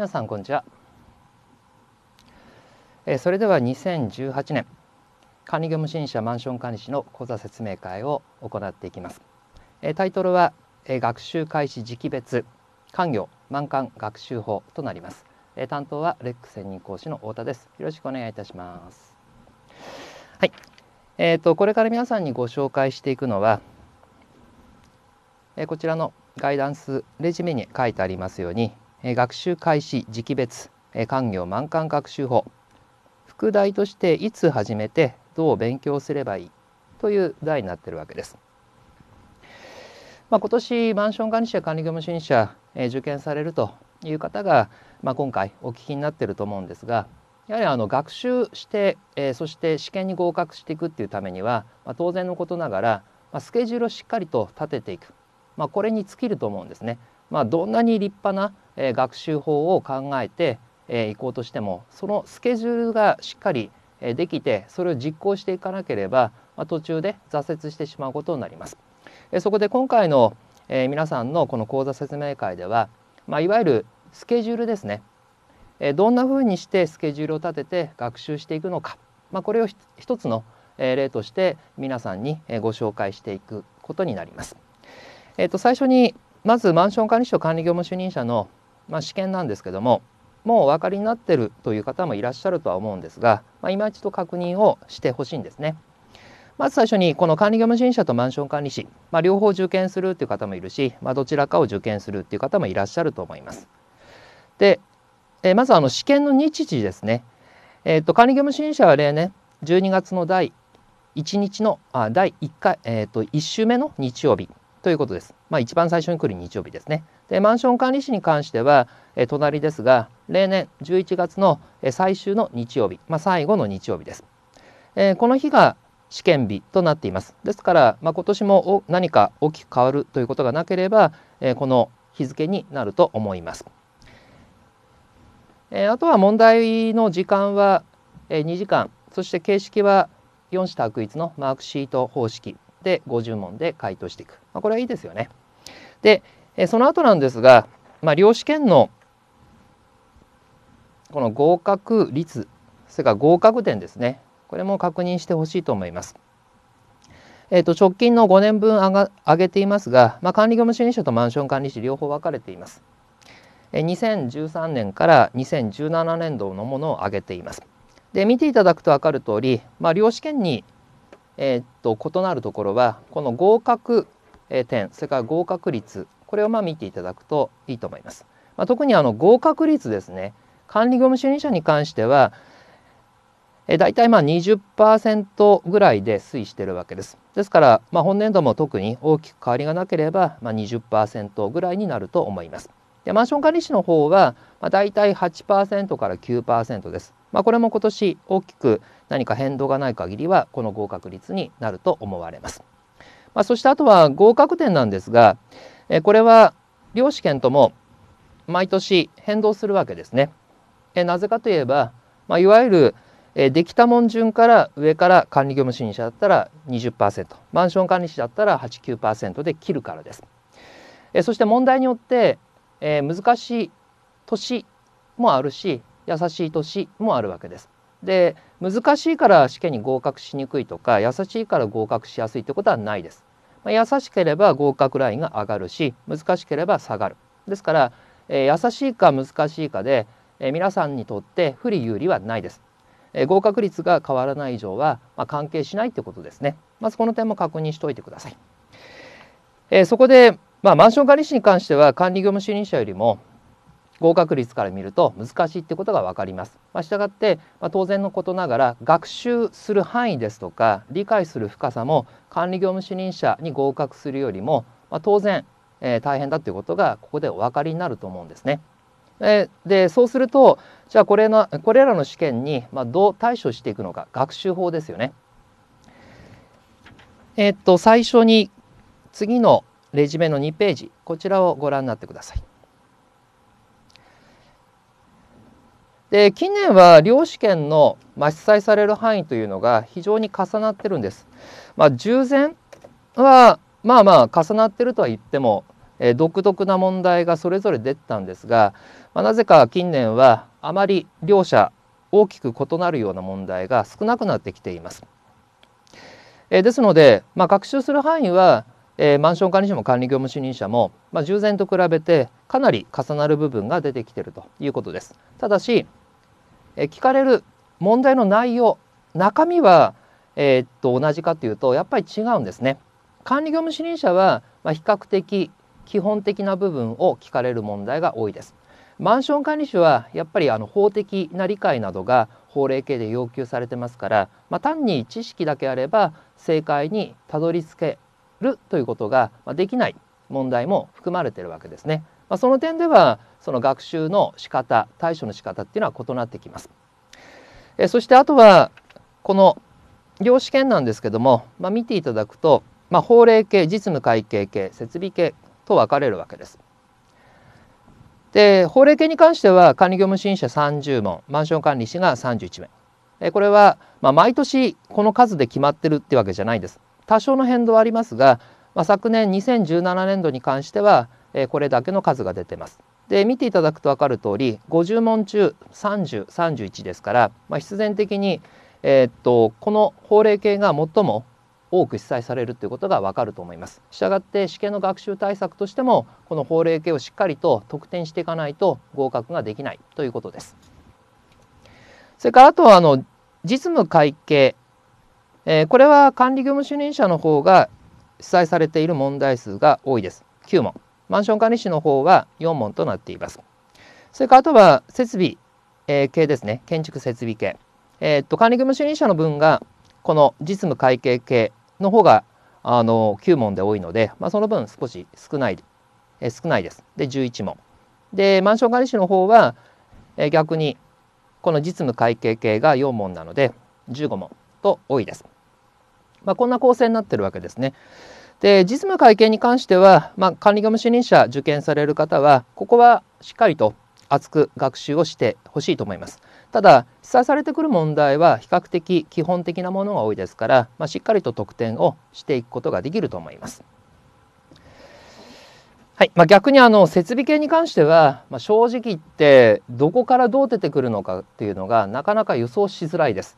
皆さんこんにちは、えー、それでは2018年管理業務支援者マンション管理士の講座説明会を行っていきます、えー、タイトルは、えー、学習開始時期別官業満館学習法となります、えー、担当はレック専任講師の太田ですよろしくお願いいたしますはい、えーと、とこれから皆さんにご紹介していくのは、えこちらのガイダンスレジュメに書いてありますように学習開始時期別官業満館学習法副題としていつ始めてどう勉強すればいいという題になってるわけです。まあ、今年マンション管理者管理業務主任者、え受験されるという方が、まあ、今回お聞きになってると思うんですがやはりあの学習して、えそして試験に合格していくっていうためには、まあ、当然のことながら、まスケジュールをしっかりと立てていく、まこれに尽きると思うんですね。まどんなに立派なえ学習法を考えていこうとしてもそのスケジュールがしっかりえできてそれを実行していかなければま途中で挫折してしまうことになります。えそこで今回のえ皆さんのこの講座説明会では、まあ、いわゆるスケジュールですねえどんなふうにしてスケジュールを立てて学習していくのか、まあ、これを一つの例として皆さんにご紹介していくことになります。えっと、最初にまずマンション管理士と管理業務主任者のまあ、試験なんですけどももうお分かりになってるという方もいらっしゃるとは思うんですが、まあ、今一度確認をしてほしいんですね。まず最初にこの管理業務支援者とマンション管理士、まあ、両方受験するっていう方もいるし、まあ、どちらかを受験するっていう方もいらっしゃると思います。で、えまずあの試験の日時ですね。えー、と管理業務支援者は例年、12月の第1日のあ第1回、えー、と1週目の日曜日ということです。まあ、一番最初に来る日曜日ですね。でマンション管理士に関しては、え隣ですが例年11月の最終の日曜日、まあ、最後の日曜日です、えこの日が試験日となっていますですから、まあ、今年も何か大きく変わるということがなければ、えこの日付になると思います、えあとは問題の時間は、え2時間そして形式は4子択一のマークシート方式で50問で回答していく、まあ、これはいいですよねで、えその後なんですが、まあ、両試験のこの合格率それから合格点ですねこれも確認してほしいと思います。えー、と直近の5年分上が上げていますが、まあ、管理業務主任者とマンション管理士両方分かれています。2013年から2017年度のものを上げています。で見ていただくと分かるとおり、まあ、両試験に、えー、っと異なるところはこの合格点それから合格率これをま見ていただくといいと思います。まあ、特にあの合格率ですね管理業務主任者に関してはえ大体まあ20%ぐらいで推移してるわけです。ですから、まあ、本年度も特に大きく変わりがなければ、まあ、20%ぐらいになると思います。でマンション管理士の方は、まあ、大体8%から9%です。まあ、これも今年大きく何か変動がない限りはこの合格率になると思われます。まあ、そしてあとは合格点なんですが、えこれは量子圏とも毎年変動するわけですね。えなぜかといえば、まあ、いわゆる、えできたもん順から上から管理業務主任者だったら20%マンション管理士だったら89%で切るからです。えそして問題によって、え難しい年もあるし優しい年もあるわけです。で難しいから試験に合格しにくいとか優しいから合格しやすいってことはないです。まあ、優しければ合格ラインが上がるし難しければ下がるですから、えー、優しいか難しいかで、えー、皆さんにとって不利有利はないです、えー、合格率が変わらない以上は、まあ、関係しないということですねまずこの点も確認しておいてください、えそこで、まあ、マンション管理士に関しては管理業務主任者よりも合格率から見ると難しいってことが分かります。まあ、したがって、まあ、当然のことながら学習する範囲ですとか理解する深さも管理業務主任者に合格するよりも、まあ、当然、えー、大変だということがここでお分かりになると思うんですね。えー、でそうするとじゃあこれのこれらの試験に、まあ、どう対処していくのか学習法ですよね。えー、っと最初に次のレジュメの2ページこちらをご覧になってください。で近年は量子験の、まあ、される範囲というのが非常に重なってるんです。まあ、従前はまあまあ重なってるとは言っても、えー、独特な問題がそれぞれ出てたんですが、まあ、なぜか近年はあまり両者大きく異なるような問題が少なくなってきています。えー、ですので、まあ、学習する範囲は、えー、マンション管理者も管理業務主任者も、まあ、従前と比べてかなり重なる部分が出てきているということです。ただしえ聞かれる問題の内容中身は、えー、っと同じかというとやっぱり違うんですね。管理業務主任者は、まあ、比較的基本的な部分を聞かれる問題が多いです。マンション管理士はやっぱりあの法的な理解などが法令系で要求されてますから、まあ、単に知識だけあれば正解にたどり着けるということができない問題も含まれているわけですね。まあ、その点ではその学習の仕方対処の仕方っていうのは異なってきます。えそしてあとはこの量子圏なんですけども、まあ、見ていただくと、まあ、法令系実務会計系設備系と分かれるわけです。で法令系に関しては管理業務審査30問マンション管理士が31名えこれは、まあ、毎年この数で決まってるってわけじゃないんです多少の変動はありますが、まあ、昨年2017年度に関してはえこれだけの数が出てます。で見ていただくと分かるとおり50問中3031ですから、まあ、必然的に、えー、っとこの法令系が最も多く被災されるということがわかると思います。したがって試験の学習対策としてもこの法令系をしっかりと得点していかないと合格ができないということです。それからあとはあの実務会計、えー、これは管理業務主任者の方が被災されている問題数が多いです。9問。マンション管理士の方は4問となっています。それからあとは設備、えー、系ですね、建築設備系。えー、っと管理業務主任者の分がこの実務会計系の方があの9問で多いので、まあ、その分少し少ない、えー、少ないです。で11問。でマンション管理士の方は、えー、逆にこの実務会計系が4問なので15問と多いです。まあ、こんな構成になってるわけですね。で実務会計に関しては、まあ、管理業務主任者受験される方はここはしっかりと厚く学習をしてほしいと思います。ただ記載されてくる問題は比較的基本的なものが多いですから、まあ、しっかりと得点をしていくことができると思います。はいまあ、逆にあの設備系に関しては、まあ、正直言ってどこからどう出てくるのかっていうのがなかなか予想しづらいです。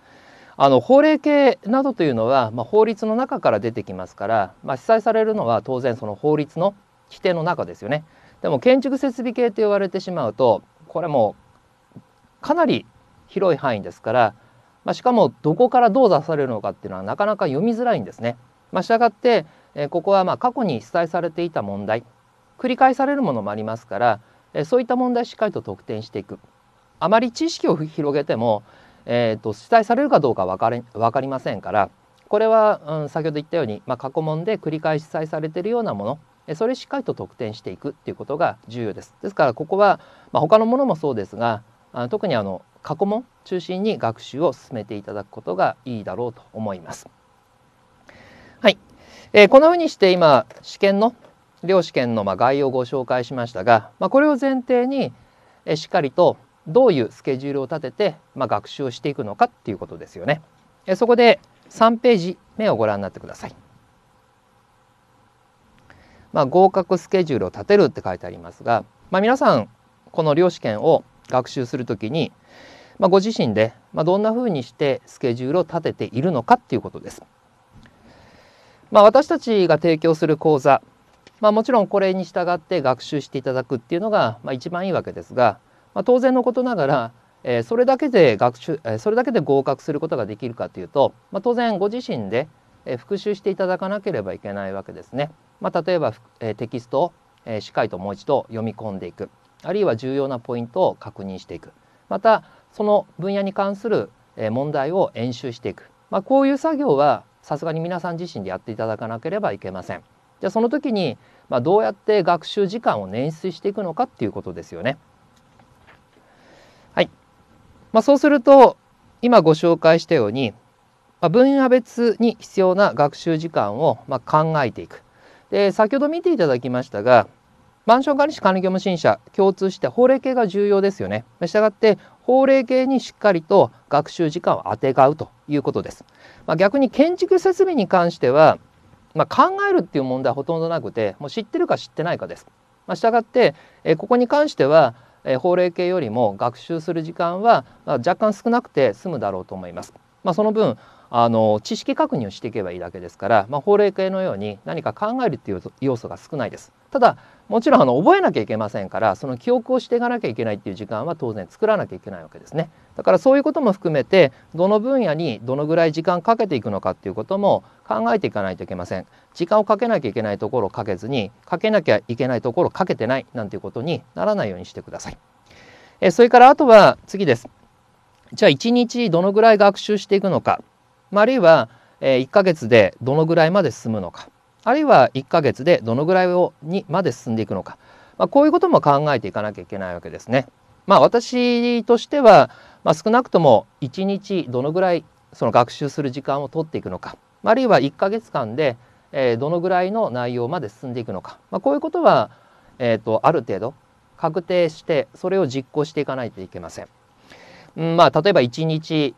あの法令系などというのは、まあ、法律の中から出てきますから、まあ、被災されるのは当然その法律の規定の中ですよね。でも建築設備系と言われてしまうとこれもかなり広い範囲ですから、まあ、しかもどこからどう出されるのかっていうのはなかなか読みづらいんですね。まあ、したがって、えここはま過去に被災されていた問題繰り返されるものもありますから、えそういった問題しっかりと特定していく。あまり知識を広げてもえーと、と主催されるかどうか分かれ分かりませんからこれは、うん、先ほど言ったように、まあ、過去問で繰り返し主催されているようなものそれしっかりと得点していくっていうことが重要です。ですからここは、まあ、他のものもそうですがあ特にあの過去問中心に学習を進めていただくことがいいだろうと思います。はい、えー、こんなふうにして今試験の両試験のまあ概要をご紹介しましたが、まあ、これを前提に、えしっかりとどういうスケジュールを立てて、まあ、学習をしていくのかっていうことですよね。えそこで3ページ目をご覧になってください。まあ、合格スケジュールを立てるって書いてありますが、まあ、皆さんこの量子圏を学習するときに、まあ、ご自身で、まあ、どんなふうにしてスケジュールを立てているのかっていうことです。まあ、私たちが提供する講座、まあ、もちろんこれに従って学習していただくっていうのが、まあ、一番いいわけですが、まあ、当然のことながら、えー、それだけで学習、えー、それだけで合格することができるかというと、まあ、当然ご自身で、えー、復習していただかなければいけないわけですね。まあ、例えば、えー、テキストを、えー、しっかりともう一度読み込んでいくあるいは重要なポイントを確認していくまたその分野に関する、えー、問題を演習していく、まあ、こういう作業はさすがに皆さん自身でやっていただかなければいけません。じゃあその時に、まあ、どうやって学習時間を捻出していくのかっていうことですよね。まあ、そうすると今ご紹介したように、まあ、分野別に必要な学習時間をま考えていく。で先ほど見ていただきましたがマンション管理士管理業務審査共通して法令系が重要ですよね。したがって法令系にしっかりと学習時間をあてがうということです。まあ、逆に建築設備に関しては、まあ、考えるっていう問題はほとんどなくてもう知ってるか知ってないかです。ましたがってえここに関してはえ法令系よりも学習する時間は、ま若干少なくて済むだろうと思います。まあ、その分あの知識確認をしていけばいいだけですから、まあ、法令系のように何か考えるっていう要素が少ないです。ただもちろんあの覚えなきゃいけませんからその記憶をしていかなきゃいけないっていう時間は当然作らなきゃいけないわけですねだからそういうことも含めてどの分野にどのぐらい時間かけていくのかっていうことも考えていかないといけません時間をかけなきゃいけないところをかけずにかけなきゃいけないところをかけてないなんていうことにならないようにしてくださいえそれからあとは次ですじゃあ1日どのぐらい学習していくのか、まあ、るいは1ヶ月でどのぐらいまで進むのかあるいは1ヶ月でどのぐらいをにまで進んでいくのか、まあ、こういうことも考えていかなきゃいけないわけですね。まあ、私としては、まあ、少なくとも1日どのぐらいその学習する時間を取っていくのかあるいは1ヶ月間で、えー、どのぐらいの内容まで進んでいくのか、まあ、こういうことは、えーと、ある程度確定してそれを実行していかないといけません。うんまあ、例えば1日、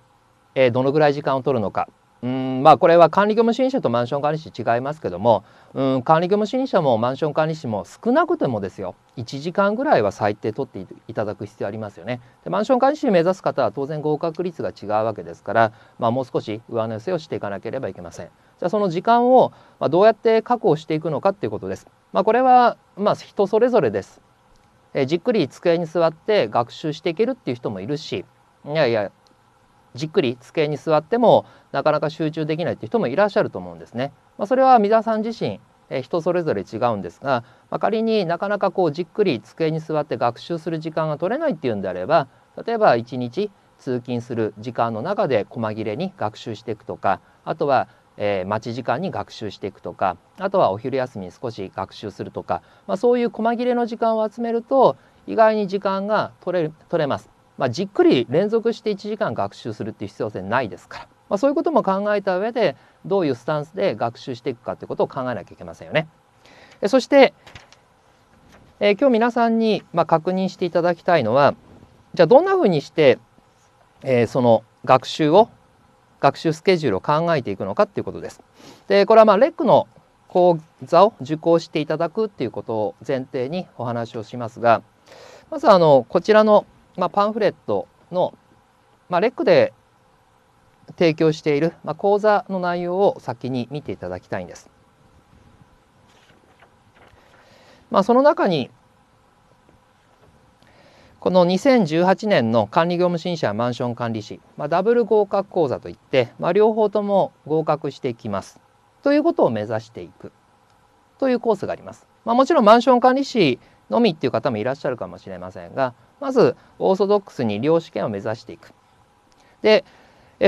えー、どのぐらい時間を取るのかうんまあ、これは管理業務主任者とマンション管理士違いますけども、うん、管理業務主任者もマンション管理士も少なくてもですよ1時間ぐらいは最低取っていただく必要ありますよねでマンション管理士目指す方は当然合格率が違うわけですから、まあ、もう少し上乗せをしていかなければいけませんじゃあその時間をどうやって確保していくのかっていうことです、まあ、これはま人それぞれですえじっくり机に座って学習していけるっていう人もいるしいやいやじっくり机に座ってもなかなか集中できないっていう人もいらっしゃると思うんですね。まあ、それは三田さん自身え人それぞれ違うんですが、まあ、仮になかなかこうじっくり机に座って学習する時間が取れないっていうんであれば例えば1日通勤する時間の中で細切れに学習していくとかあとは、えー、待ち時間に学習していくとかあとはお昼休みに少し学習するとか、まあ、そういう細切れの時間を集めると意外に時間が取れ取れます。まあ、じっくり連続して1時間学習するっていう必要性ないですから、まあ、そういうことも考えた上でどういうスタンスで学習していくかということを考えなきゃいけませんよね。そして、えー、今日皆さんに、まあ、確認していただきたいのはじゃあどんなふうにして、えー、その学習を学習スケジュールを考えていくのかっていうことです。でこれはまあレックの講座を受講していただくっていうことを前提にお話をしますがまずあのこちらのまあ、パンフレットの、まあ、レックで提供している、まあ、講座の内容を先に見ていただきたいんです。まあ、その中にこの2018年の管理業務審査マンション管理士、まあ、ダブル合格講座といって、まあ、両方とも合格していきますということを目指していくというコースがあります。まあ、もちろんマンション管理士のみっていう方もいらっしゃるかもしれませんが、まずオーソドックスに量子権を目指していく。で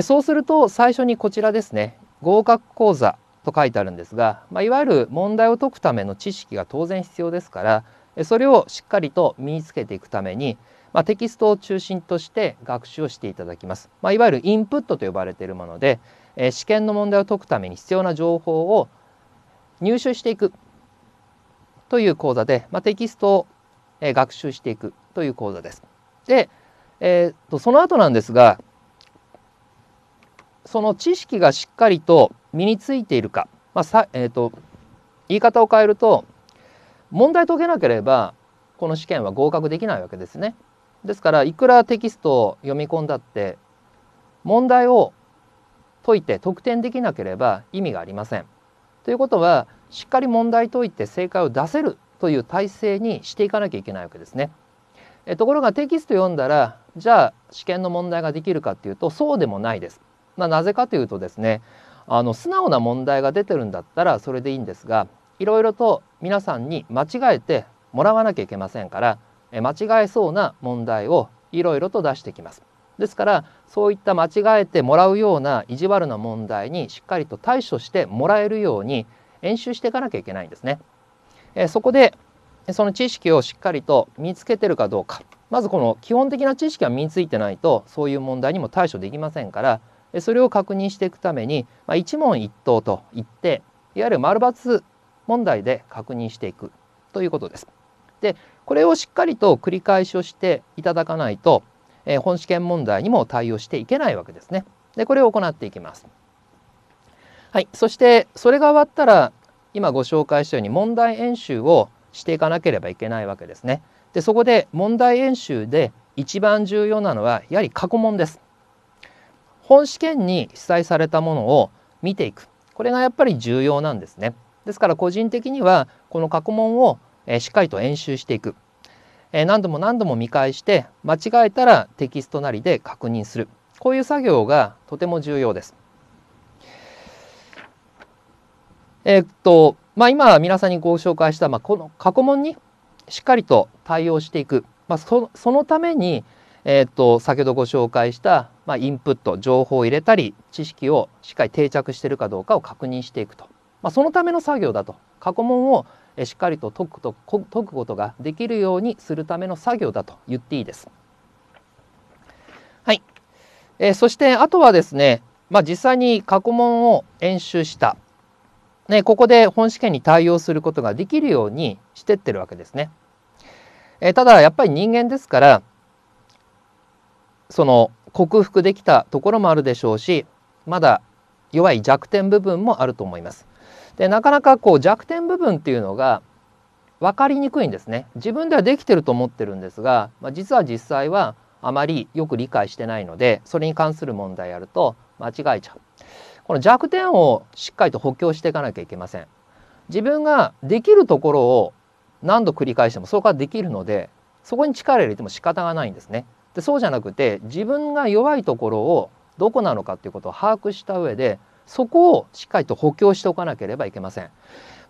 そうすると最初にこちらですね合格講座と書いてあるんですが、まあ、いわゆる問題を解くための知識が当然必要ですからそれをしっかりと身につけていくために、まあ、テキストを中心として学習をしていただきます。まあ、いわゆるインプットと呼ばれているもので試験の問題を解くために必要な情報を入手していくという講座で、まあ、テキストをえ学習していくという講座です。で、えー、とその後なんですがその知識がしっかりと身についているか、まあさえーと言い方を変えると問題解けなければこの試験は合格できないわけですね。ですからいくらテキストを読み込んだって問題を解いて得点できなければ意味がありません。ということはしっかり問題解いて正解を出せるという体制にしていかなきゃいけないわけですね。えところがテキスト読んだらじゃあ試験の問題ができるかっていうとそうでもないです。まあ、なぜかというとですねあの素直な問題が出てるんだったらそれでいいんですがいろいろと皆さんに間違えてもらわなきゃいけませんからえ間違えそうな問題をいろいろと出してきます。ですからそういった間違えてもらうような意地悪な問題にしっかりと対処してもらえるように演習していかなきゃいけないんですね。えそこでその知識をしっかりと見つけてるかどうかまずこの基本的な知識が身についてないとそういう問題にも対処できませんからそれを確認していくために、まあ、一問一答といっていわゆる丸抜問題で確認していくということです。でこれをしっかりと繰り返しをしていただかないと、えー、本試験問題にも対応していけないわけですね。でこれを行っていきます。はい、そしてそれが終わったら今ご紹介したように問題演習をしていかなければいけないわけですね。でそこで問題演習で一番重要なのはやはり過去問です。本試験に記載されたものを見ていくこれがやっぱり重要なんですね。ですから個人的にはこの過去問をしっかりと演習していく何度も何度も見返して間違えたらテキストなりで確認するこういう作業がとても重要です。えー、っと、まあ、今皆さんにご紹介した、まあ、この過去問にしっかりと対応していく、まあ、そのために、えー、っと先ほどご紹介した、まあ、インプット情報を入れたり知識をしっかり定着しているかどうかを確認していくと、まあ、そのための作業だと過去問をしっかりと解くと解くことができるようにするための作業だと言っていいです。はい、えー、そしてあとはですね、まあ、実際に過去問を演習したね、ここで本試験に対応することができるようにしてってるわけですね。えただやっぱり人間ですからその克服できたところもあるでしょうしまだ弱い弱点部分もあると思います。でなかなかこう弱点部分っていうのが分かりにくいんですね。自分ではできてると思ってるんですが、まあ、実は実際はあまりよく理解してないのでそれに関する問題やると間違えちゃう。この弱点をしっかりと補強していかなきゃいけません。自分ができるところを何度繰り返してもそこができるのでそこに力を入れても仕方がないんですね。でそうじゃなくて自分が弱いところをどこなのかということを把握した上でそこをしっかりと補強しておかなければいけません。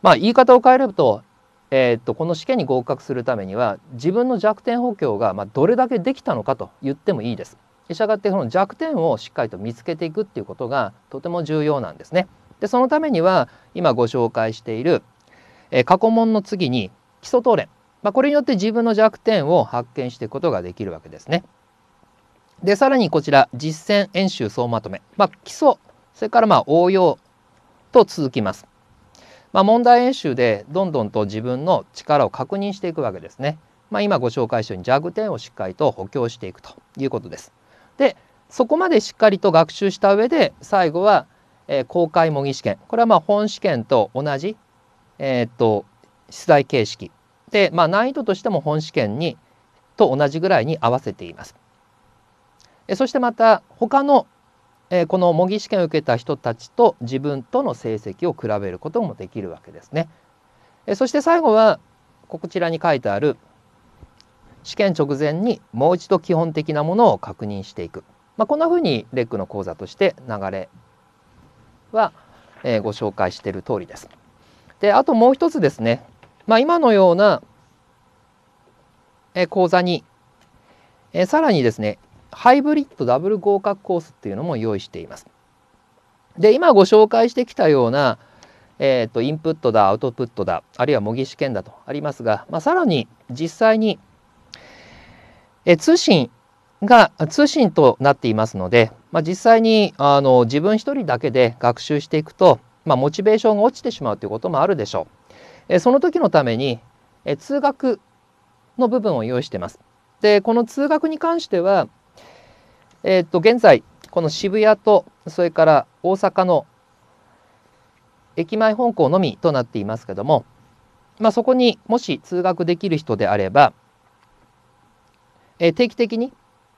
まあ、言い方を変えると,、えー、っとこの試験に合格するためには自分の弱点補強がまどれだけできたのかと言ってもいいです。従ってその弱点をしっかりと見つけていくっていうことがとても重要なんですね。でそのためには今ご紹介している、えー、過去問の次に基礎答練、まあ、これによって自分の弱点を発見していくことができるわけですね。でさらにこちら実践演習総まとめ、まあ、基礎それからまあ応用と続きます。まあ、問題演習でどんどんと自分の力を確認していくわけですね。まあ、今ご紹介したように弱点をしっかりと補強していくということです。でそこまでしっかりと学習した上で最後は、えー、公開模擬試験これはまあ本試験と同じ、えー、っと出題形式で、まあ、難易度としても本試験にと同じぐらいに合わせています。えそしてまた他の、えー、この模擬試験を受けた人たちと自分との成績を比べることもできるわけですね。えそして最後はこちらに書いてある試験直前にもう一度基本的なものを確認していく、まあ、こんなふうにレックの講座として流れは、えー、ご紹介している通りです。であともう一つですね、まあ、今のような、えー、講座に、えー、さらにですねハイブリッドダブル合格コースっていうのも用意しています。で今ご紹介してきたような、えーと、とインプットだアウトプットだあるいは模擬試験だとありますが、まあ、さらに実際にえ通信が通信となっていますので、まあ、実際にあの自分一人だけで学習していくと、まあ、モチベーションが落ちてしまうということもあるでしょう。えその時のためにえ通学の部分を用意してます。でこの通学に関しては、えー、っと現在この渋谷とそれから大阪の駅前本校のみとなっていますけども、まあ、そこにもし通学できる人であればえー、定期的に、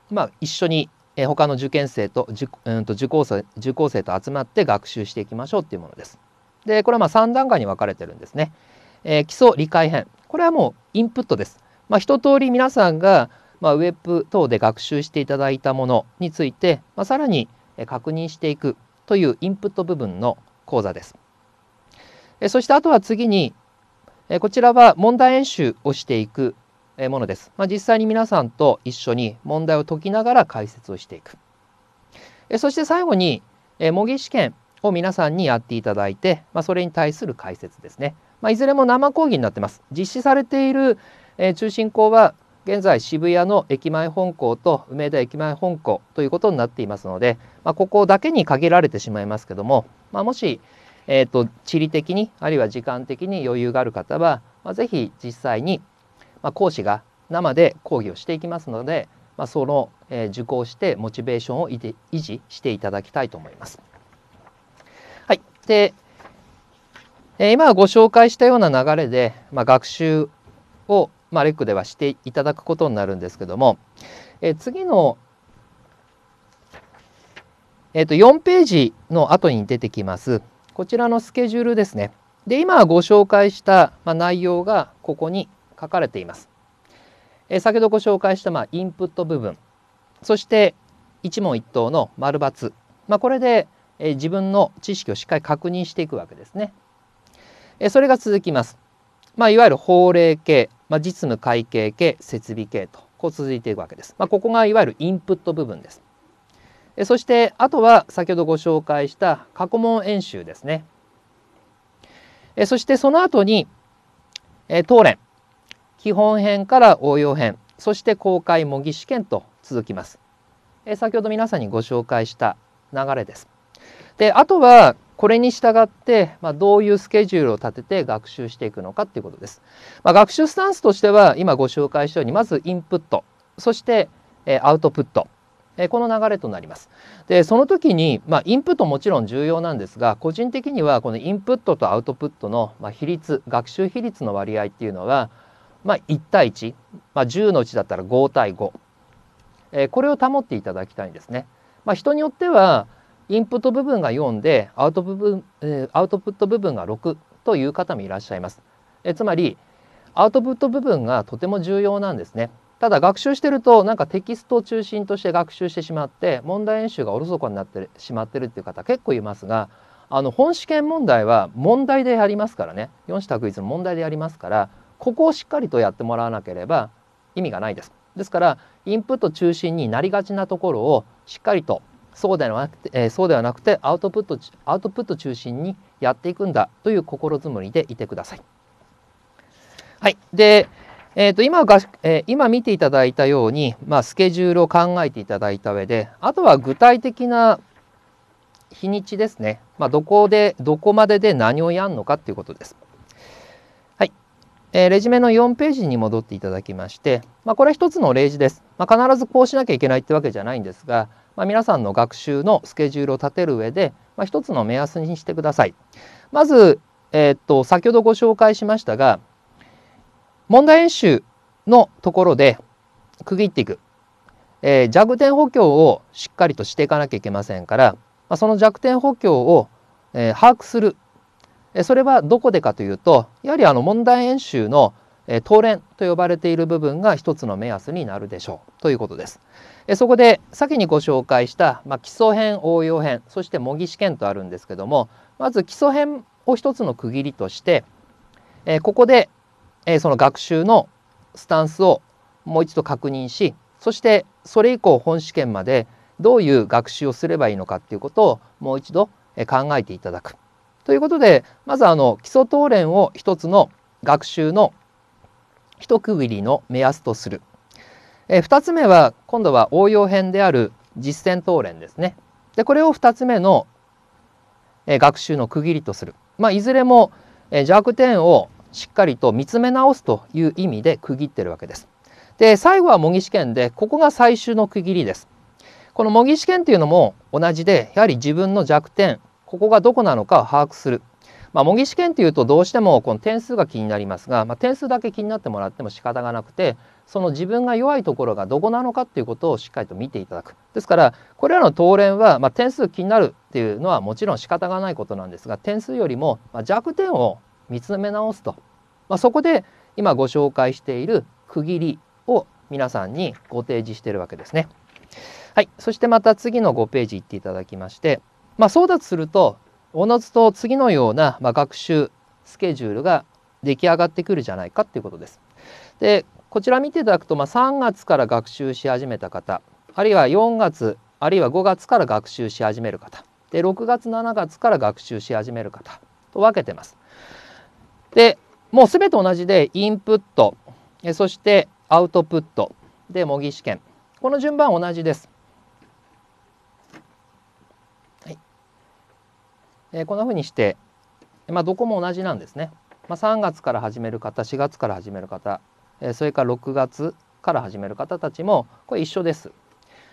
まあ、一緒に、えー、他の受験生と受,、うん、と受講生受講生と集まって学習していきましょうっていうものです。でこれはまあ3段階に分かれてるんですね。えー、基礎理解編これはもうインプットです。まあ、一通り皆さんが、まあ、ウェブ等で学習していただいたものについて、まあ、さらに確認していくというインプット部分の講座です。えそしてあとは次にえこちらは問題演習をしていくものです。まあ、実際に皆さんと一緒に問題を解きながら解説をしていく。そして最後に模擬試験を皆さんにやっていただいて、まあ、それに対する解説ですね。まあ、いずれも生講義になってます。実施されている中心校は現在渋谷の駅前本校と梅田駅前本校ということになっていますので、まあ、ここだけに限られてしまいますけども、まあ、もし、えーと、地理的にあるいは時間的に余裕がある方は、まあ、是非実際にまあ、講師が生で講義をしていきますので、まあ、その、えー、受講してモチベーションを維持していただきたいと思います。はい、で、えー、今ご紹介したような流れで、まあ、学習を、まあ、レックではしていただくことになるんですけども、えー、次の、えー、と4ページの後に出てきますこちらのスケジュールですね。で今ご紹介した、まあ、内容がここに書かれています。え先ほどご紹介した、まあ、インプット部分そして一問一答の丸×、まあ、これで、え自分の知識をしっかり確認していくわけですね。えそれが続きます。まあ、いわゆる法令系、まあ、実務会計系設備系とこう続いていくわけです。まあ、ここがいわゆるインプット部分です。えそしてあとは先ほどご紹介した過去問演習ですね。えそしてその後に、えー、当連基本編から応用編そして公開模擬試験と続きます、え先ほど皆さんにご紹介した流れですであとはこれに従って、まあ、どういうスケジュールを立てて学習していくのかっていうことです、まあ、学習スタンスとしては今ご紹介したようにまずインプットそして、えアウトプットこの流れとなります。でその時に、まあ、インプットもちろん重要なんですが個人的にはこのインプットとアウトプットの、ま比率学習比率の割合っていうのはまあ、1対1、まあ、10のちだったら5対5、えー、これを保っていただきたいんですね。まあ、人によってはインプット部分が4でアウト部分、えー、アウトプット部分が6という方もいらっしゃいます。えー、つまりアウトプット部分がとても重要なんですね。ただ学習してるとなんかテキストを中心として学習してしまって問題演習がおろそかになってしまってるっていう方結構いますがあの本試験問題は問題でやりますからね4種択一の問題でやりますからここをしっかりとやってもらわなければ意味がないです。ですからインプット中心になりがちなところをしっかりとそうではなくて、えー、そうではなくてアウトプットアウトプット中心にやっていくんだという心づもりでいてください。はい、で、えー、と今が、えー、今見ていただいたように、まあ、スケジュールを考えていただいた上であとは具体的な日にちですね、まあ、どこでどこまでで何をやるのかっていうことです。えー、レジュメの4ページに戻っていただきまして、まあ、これは一つの例示です、まあ、必ずこうしなきゃいけないってわけじゃないんですが、まあ、皆さんの学習のスケジュールを立てる上で、まあ、一つの目安にしてくださいまず、えー、っと先ほどご紹介しましたが問題演習のところで区切っていく、えー、弱点補強をしっかりとしていかなきゃいけませんから、まあ、その弱点補強を、えー、把握するそれはどこでかというとやはりあの問題演習の当連と呼ばれている部分が一つの目安になるでしょうということです。そこで先にご紹介した、まあ、基礎編応用編そして模擬試験とあるんですけどもまず基礎編を一つの区切りとして、えここで、えその学習のスタンスをもう一度確認しそしてそれ以降本試験までどういう学習をすればいいのかっていうことをもう一度考えていただくということでまずあの基礎答練を一つの学習の一区切りの目安とする。え2つ目は今度は応用編である実践答練ですね。でこれを2つ目の、え学習の区切りとする。まあ、いずれも、え弱点をしっかりと見つめ直すという意味で区切ってるわけです。で最後は模擬試験でここが最終の区切りです。この模擬試験というのも同じでやはり自分の弱点ここがどこなのかを把握する。まあ、模擬試験っていうとどうしてもこの点数が気になりますが、まあ、点数だけ気になってもらっても仕方がなくてその自分が弱いところがどこなのかっていうことをしっかりと見ていただくですからこれらの答練は、まあ、点数気になるっていうのはもちろん仕方がないことなんですが点数よりも弱点を見つめ直すと、まあ、そこで今ご紹介している区切りを皆さんにご提示しているわけですね。はい、そしてまた次の5ページ行っていただきましてまあ、そうだとするとおのずと次のような、まあ、学習スケジュールが出来上がってくるじゃないかっていうことです。でこちら見ていただくと、まあ、3月から学習し始めた方あるいは4月あるいは5月から学習し始める方で6月7月から学習し始める方と分けてます。でもうすべて同じでインプットそしてアウトプットで模擬試験この順番同じです。えー、こんなふうにして、まあ、どこも同じなんですね。まあ、3月から始める方4月から始める方、えー、それから6月から始める方たちもこれ一緒です。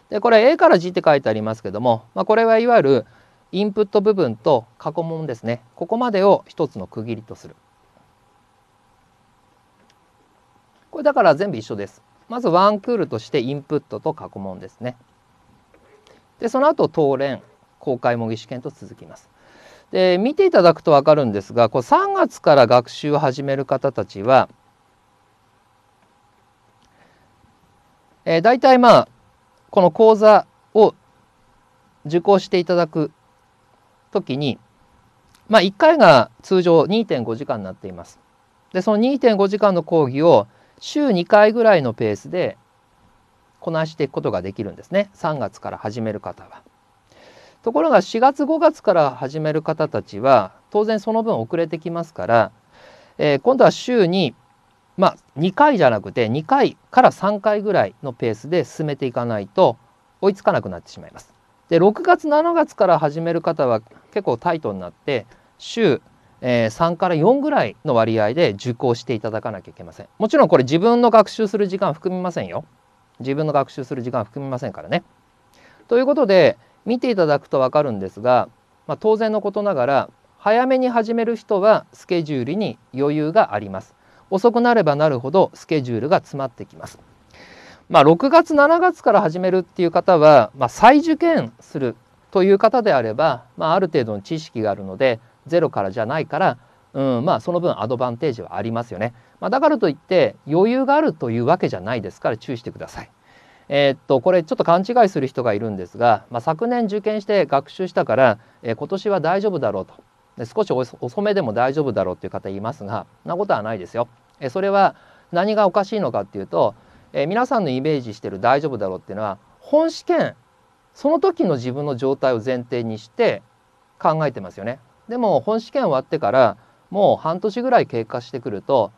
でこれ A から G って書いてありますけども、まあ、これはいわゆるインプット部分と過去問ですねここまでを一つの区切りとする。これだから全部一緒です。まずワンクールとしてインプットと過去問ですね。でその後当連公開模擬試験と続きます。で見ていただくと分かるんですがこう3月から学習を始める方たちは、えー、大体まあこの講座を受講していただく時に、まあ、1回が通常2.5時間になっています。でその2.5時間の講義を週2回ぐらいのペースでこなしていくことができるんですね3月から始める方は。ところが4月5月から始める方たちは当然その分遅れてきますから、えー、今度は週にまあ、2回じゃなくて2回から3回ぐらいのペースで進めていかないと追いつかなくなってしまいます。で6月7月から始める方は結構タイトになって週、えー、3から4ぐらいの割合で受講していただかなきゃいけません。もちろんこれ自分の学習する時間含みませんよ。自分の学習する時間含みませんからね。ということで、見ていただくと分かるんですが、まあ、当然のことながら早めに始める人はスケジュールに余裕があります遅くなればなるほどスケジュールが詰まってきますまあ、6月7月から始めるっていう方は、まあ、再受験するという方であれば、まあ、ある程度の知識があるのでゼロからじゃないから、うんまあ、その分アドバンテージはありますよね、まあ、だからといって余裕があるというわけじゃないですから注意してください。えー、っとこれちょっと勘違いする人がいるんですが、まあ、昨年受験して学習したから、えー、今年は大丈夫だろうとで少し遅めでも大丈夫だろうという方いますがそんなことはないですよ。えー、それは何がおかしいのかっていうと、えー、皆さんのイメージしてる大丈夫だろうっていうのは本試験その時の自分の状態を前提にして考えてますよね。でも本試験終わってからもう半年ぐらい経過してくると、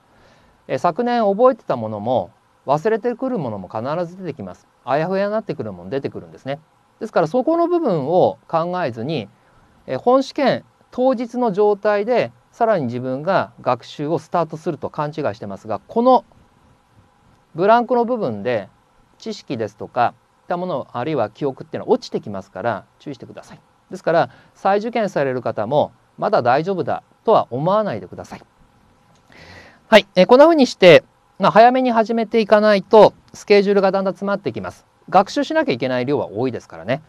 えー、昨年覚えてたものも忘れてくるものも必ず出てきますあやふやになってくるもの出てくるんですねですからそこの部分を考えずに本試験当日の状態でさらに自分が学習をスタートすると勘違いしてますがこのブランクの部分で知識ですとかいったものあるいは記憶っていうのは落ちてきますから注意してくださいですから再受験される方もまだ大丈夫だとは思わないでくださいはい、えこんな風にしてまあ、早めに始めていかないとスケジュールがだんだん詰まってきます。学習しなきゃいけない量は多いですからね。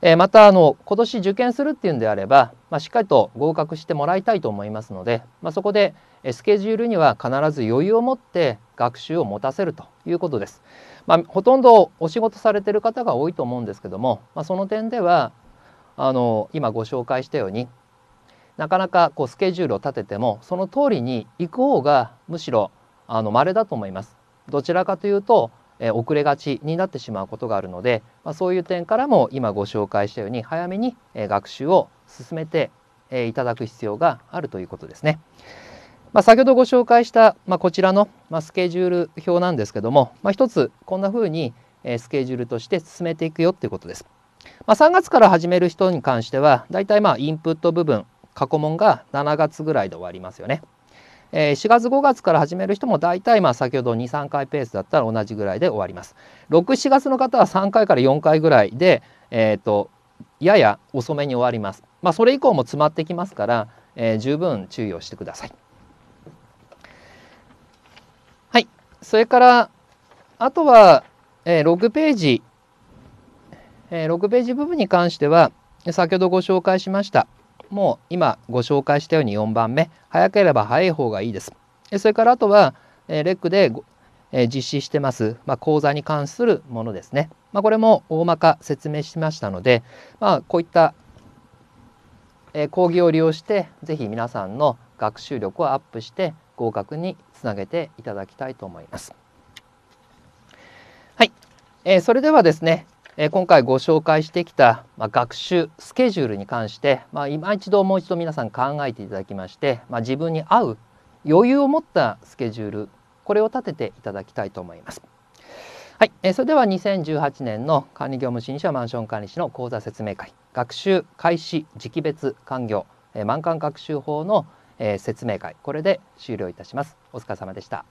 えー、またあの今年受験するっていうんであれば、まあ、しっかりと合格してもらいたいと思いますので、まあ、そこでスケジュールには必ず余裕を持って学習を持たせるということです。まあ、ほとんどお仕事されてる方が多いと思うんですけども、まあ、その点ではあの今ご紹介したようになかなかこうスケジュールを立ててもその通りに行く方がむしろあの稀だと思います。どちらかというと、えー、遅れがちになってしまうことがあるので、まあ、そういう点からも今ご紹介したように早めに、えー、学習を進めて、えー、いただく必要があるということですね。まあ、先ほどご紹介した、まあ、こちらの、まスケジュール表なんですけども、まあ、一つこんなうに、えスケジュールとして進めていくよっていうことです。ま3月から始める人に関してはだいたいまインプット部分過去問が7月ぐらいで終わりますよね。えー、4月5月から始める人も大体まあ先ほど23回ペースだったら同じぐらいで終わります。67月の方は3回から4回ぐらいで、えーと、やや遅めに終わります。まあ、それ以降も詰まってきますから、えー、十分注意をしてください。はい、それからあとは、えー、6ページ、えー、6ページ部分に関しては先ほどご紹介しましたもう今ご紹介したように4番目早ければ早い方がいいですそれからあとはレックで実施してます、まあ、講座に関するものですね、まあ、これも大まか説明しましたので、まあ、こういった講義を利用して是非皆さんの学習力をアップして合格につなげていただきたいと思います。はい、えー、それではですねえ今回ご紹介してきた、ま学習スケジュールに関して、まあ、今一度もう一度皆さん考えていただきまして、まあ、自分に合う余裕を持ったスケジュールこれを立てていただきたいと思います。はい、えそれでは2018年の管理業務新社マンション管理士の講座説明会学習開始時期別完業、え満館学習法の、え説明会これで終了いたします。お疲れ様でした。